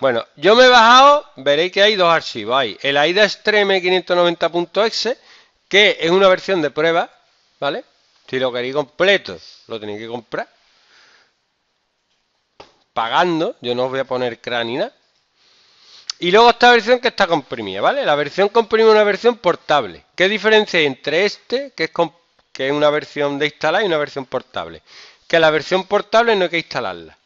Bueno, yo me he bajado, veréis que hay dos archivos. Hay el AIDA Extreme 590.exe, que es una versión de prueba, ¿vale? Si lo queréis completo, lo tenéis que comprar. Pagando, yo no os voy a poner cránina. Y luego esta versión que está comprimida, ¿vale? La versión comprimida es una versión portable. ¿Qué diferencia hay entre este, que es, que es una versión de instalar, y una versión portable? Que la versión portable no hay que instalarla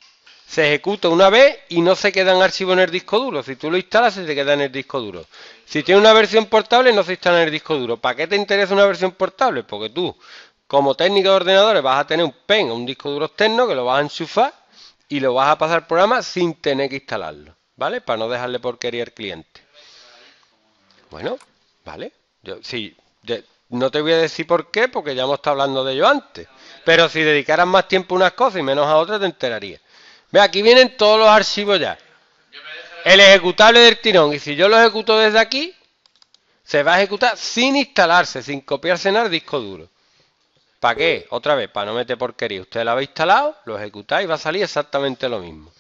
se ejecuta una vez y no se quedan archivos archivo en el disco duro. Si tú lo instalas, se te queda en el disco duro. Si tiene una versión portable, no se instala en el disco duro. ¿Para qué te interesa una versión portable? Porque tú, como técnico de ordenadores, vas a tener un PEN, un disco duro externo, que lo vas a enchufar y lo vas a pasar al programa sin tener que instalarlo. ¿Vale? Para no dejarle porquería al cliente. Bueno, ¿vale? Yo, no te voy a decir por qué, porque ya hemos estado hablando de ello antes. Pero si dedicaras más tiempo a unas cosas y menos a otras, te enterarías. Ve, aquí vienen todos los archivos ya. El ejecutable del tirón. Y si yo lo ejecuto desde aquí, se va a ejecutar sin instalarse, sin copiarse en el disco duro. ¿Para qué? Otra vez, para no meter porquería. Usted lo habéis instalado, lo ejecutáis y va a salir exactamente lo mismo.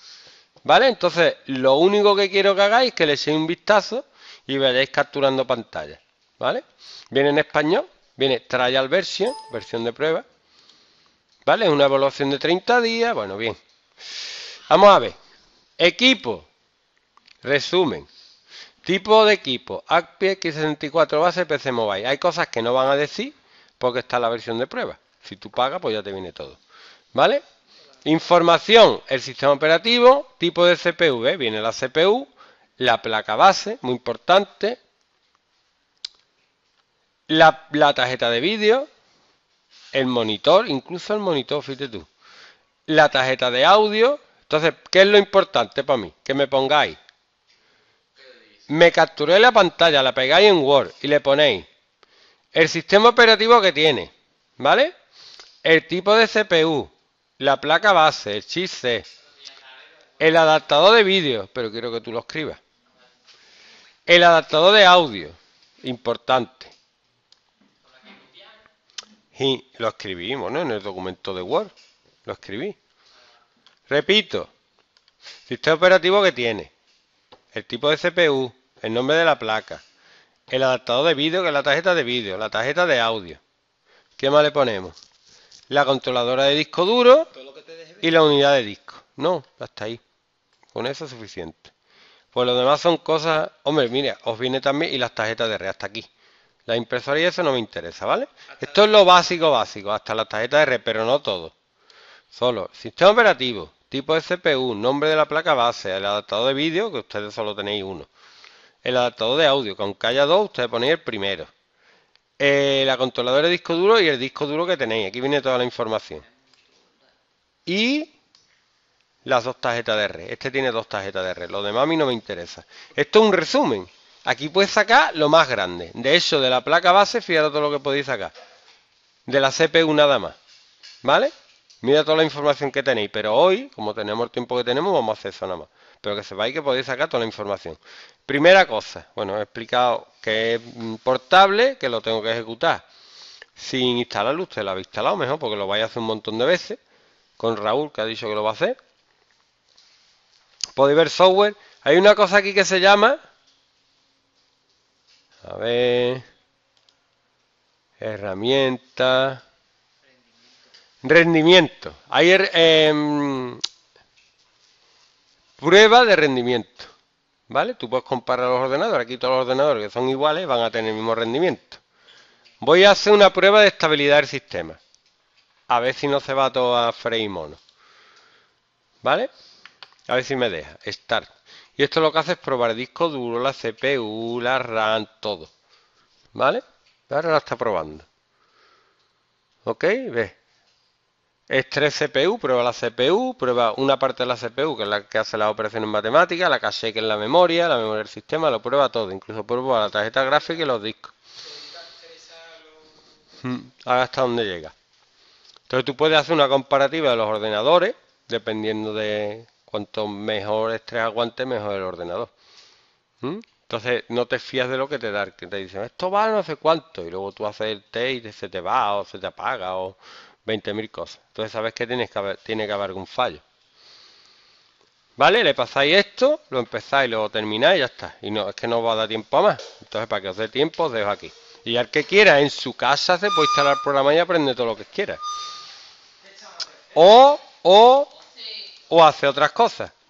¿Vale? Entonces, lo único que quiero que hagáis es que le echéis un vistazo y vayáis capturando pantalla. ¿Vale? Viene en español, viene trial version, versión de prueba. ¿Vale? Una evaluación de 30 días. Bueno, bien. Vamos a ver. Equipo. Resumen. Tipo de equipo. x 64 base PC Mobile. Hay cosas que no van a decir porque está la versión de prueba. Si tú pagas, pues ya te viene todo. ¿Vale? Información. El sistema operativo. Tipo de CPU. ¿eh? Viene la CPU. La placa base. Muy importante. La, la tarjeta de vídeo. El monitor. Incluso el monitor, fíjate tú. La tarjeta de audio entonces, ¿qué es lo importante para mí? Que me pongáis. Me capturé la pantalla, la pegáis en Word y le ponéis el sistema operativo que tiene, ¿vale? El tipo de CPU, la placa base, el chiste, el adaptador de vídeo, pero quiero que tú lo escribas. El adaptador de audio, importante. Y lo escribimos, ¿no? En el documento de Word, lo escribí. Repito, sistema operativo que tiene, el tipo de CPU, el nombre de la placa, el adaptador de vídeo que es la tarjeta de vídeo, la tarjeta de audio. ¿Qué más le ponemos? La controladora de disco duro y la unidad de disco. No, hasta ahí. Con eso es suficiente. Pues lo demás son cosas... Hombre, mira, os viene también y las tarjetas de red hasta aquí. La impresora y eso no me interesa, ¿vale? Esto es lo básico, básico, hasta la tarjeta de red, pero no todo. Solo sistema operativo, tipo de CPU, nombre de la placa base, el adaptador de vídeo, que ustedes solo tenéis uno, el adaptador de audio, que aunque haya dos, ustedes ponéis el primero, eh, la controladora de disco duro y el disco duro que tenéis, aquí viene toda la información. Y las dos tarjetas de red, este tiene dos tarjetas de R, lo demás a mí no me interesa. Esto es un resumen, aquí puedes sacar lo más grande, de hecho de la placa base, fíjate todo lo que podéis sacar, de la CPU nada más, ¿vale? mira toda la información que tenéis, pero hoy, como tenemos el tiempo que tenemos, vamos a hacer eso nada más. Pero que sepáis que podéis sacar toda la información. Primera cosa, bueno, he explicado que es portable, que lo tengo que ejecutar sin instalarlo. Usted lo ha instalado mejor porque lo vais a hacer un montón de veces. Con Raúl, que ha dicho que lo va a hacer. Podéis ver software. Hay una cosa aquí que se llama... A ver... Herramientas... Rendimiento. Hay er, em, prueba de rendimiento. ¿Vale? Tú puedes comparar los ordenadores. Aquí todos los ordenadores que son iguales van a tener el mismo rendimiento. Voy a hacer una prueba de estabilidad del sistema. A ver si no se va todo a frame mono. ¿Vale? A ver si me deja. Start. Y esto lo que hace es probar disco duro, la CPU, la RAM, todo. ¿Vale? Ahora la está probando. ¿Ok? Ve. Estrés CPU, prueba la CPU, prueba una parte de la CPU, que es la que hace las operaciones matemáticas, la caché, que es la memoria, la memoria del sistema, lo prueba todo, incluso prueba la tarjeta gráfica y los discos. Haga hmm, hasta donde llega. Entonces tú puedes hacer una comparativa de los ordenadores, dependiendo de cuánto mejor estrés aguante, mejor el ordenador. Hmm, entonces no te fías de lo que te da, que te dicen, esto va no sé cuánto, y luego tú haces el test y se te va o se te apaga o 20.000 cosas. Entonces sabes que, tienes que haber, tiene que haber algún fallo. ¿Vale? Le pasáis esto, lo empezáis, lo termináis y ya está. Y no, es que no va a dar tiempo a más. Entonces, para que os dé tiempo, os dejo aquí. Y al que quiera, en su casa se puede instalar el programa y aprende todo lo que quiera. O, o, o hace otras cosas.